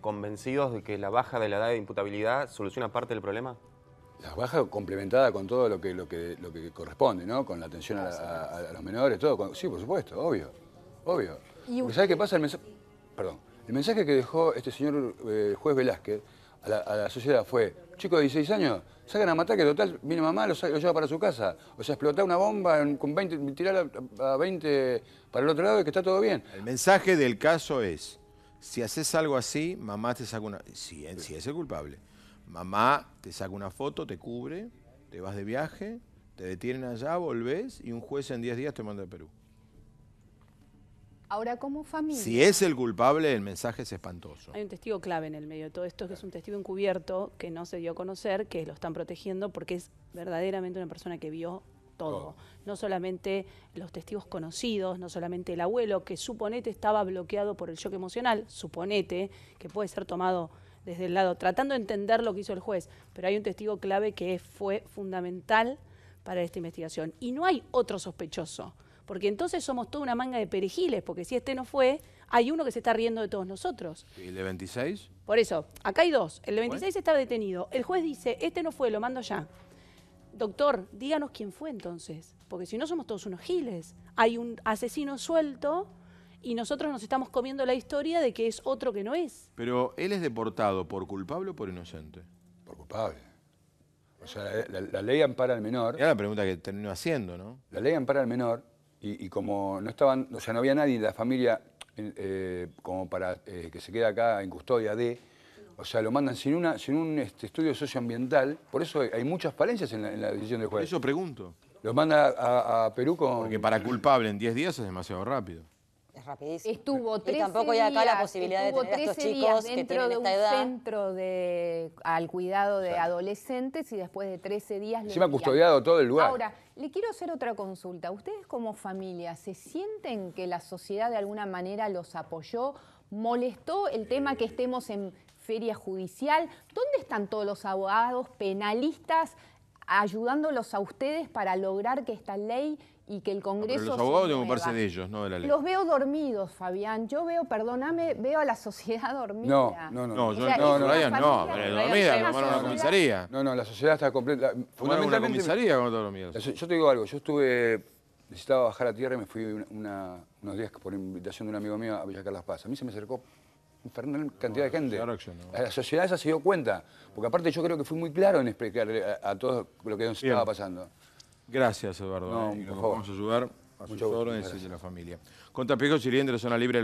convencidos de que la baja de la edad de imputabilidad soluciona parte del problema? La baja complementada con todo lo que, lo que, lo que corresponde, ¿no? Con la atención a, los menores, todo. sí, por supuesto, obvio. Obvio. ¿Y ¿Sabe qué pasa? El perdón, el mensaje que dejó este señor eh, juez Velázquez a la, sociedad fue, chico de 16 años, salgan a matar que total, viene mamá, lo, lleva para su casa. O sea, explotar una bomba, con 20, tirar a 20 para el otro lado y que está todo bien. El mensaje del caso es, si haces algo así, mamá te saca una... es el culpable. Mamá te saca una foto, te cubre, te vas de viaje, te detienen allá, volvés y un juez en 10 días te manda a Perú. Ahora, como familia... Si es el culpable, el mensaje es espantoso. Hay un testigo clave en el medio de todo esto, que es un testigo encubierto que no se dio a conocer, que lo están protegiendo porque es verdaderamente una persona que vio todo. No solamente los testigos conocidos, no solamente el abuelo, que suponete estaba bloqueado por el shock emocional, suponete que puede ser tomado desde el lado, tratando de entender lo que hizo el juez, pero hay un testigo clave que fue fundamental para esta investigación. Y no hay otro sospechoso, porque entonces somos toda una manga de perejiles, porque si este no fue, hay uno que se está riendo de todos nosotros. ¿Y el de 26? Por eso, acá hay dos. El de 26 estaba detenido. El juez dice, este no fue, lo mando ya. Doctor, díganos quién fue entonces, porque si no somos todos unos giles. Hay un asesino suelto y nosotros nos estamos comiendo la historia de que es otro que no es. Pero él es deportado por culpable o por inocente. Por culpable. O sea, eh, la, ley ampara al menor. Era la pregunta que terminó haciendo, ¿no? La ley ampara al menor y, como no estaban, o sea, no había nadie en la familia eh, como para eh, que se quede acá en custodia de o sea, lo mandan sin, una, sin un este, estudio socioambiental. Por eso hay muchas falencias en la, en la decisión del juez. eso pregunto. Lo manda a, a Perú con... Porque para culpable en 10 días es demasiado rápido. Es rapidísimo. Estuvo 13 días, hay acá la posibilidad de tener de centro al cuidado de adolescentes y después de 13 días... ha custodiado todo el lugar. Ahora, le quiero hacer otra consulta. ¿Ustedes como familia se sienten que la sociedad de alguna manera los apoyó? ¿Molestó el tema que estemos en feria judicial? ¿Dónde están todos los abogados penalistas ayudándolos a ustedes para lograr que esta ley y que el Congreso... pero los abogados tienen que ocuparse de ellos, no de la ley. Los veo dormidos, Fabián. Yo veo, perdóname, veo a la sociedad dormida. No, no, no. No, yo, o sea, no, no, no, no, dormida, tomaron una comisaría. No, no, la sociedad está completa... Fundamentalmente. una comisaría cuando dormidos. Yo te digo algo, yo estuve... Necesitaba bajar a tierra y me fui una, unos días por invitación de un amigo mío a Villa las Paz. A mí se me acercó infernal cantidad de gente. La sociedad esa se dio cuenta, porque aparte yo creo que fui muy claro en explicar eh, a, a todos lo que nos estaba pasando. Gracias, Eduardo. No, eh, vamos a ayudar a Mucho sus de la familia. Contra pico Cilindro, zona libre.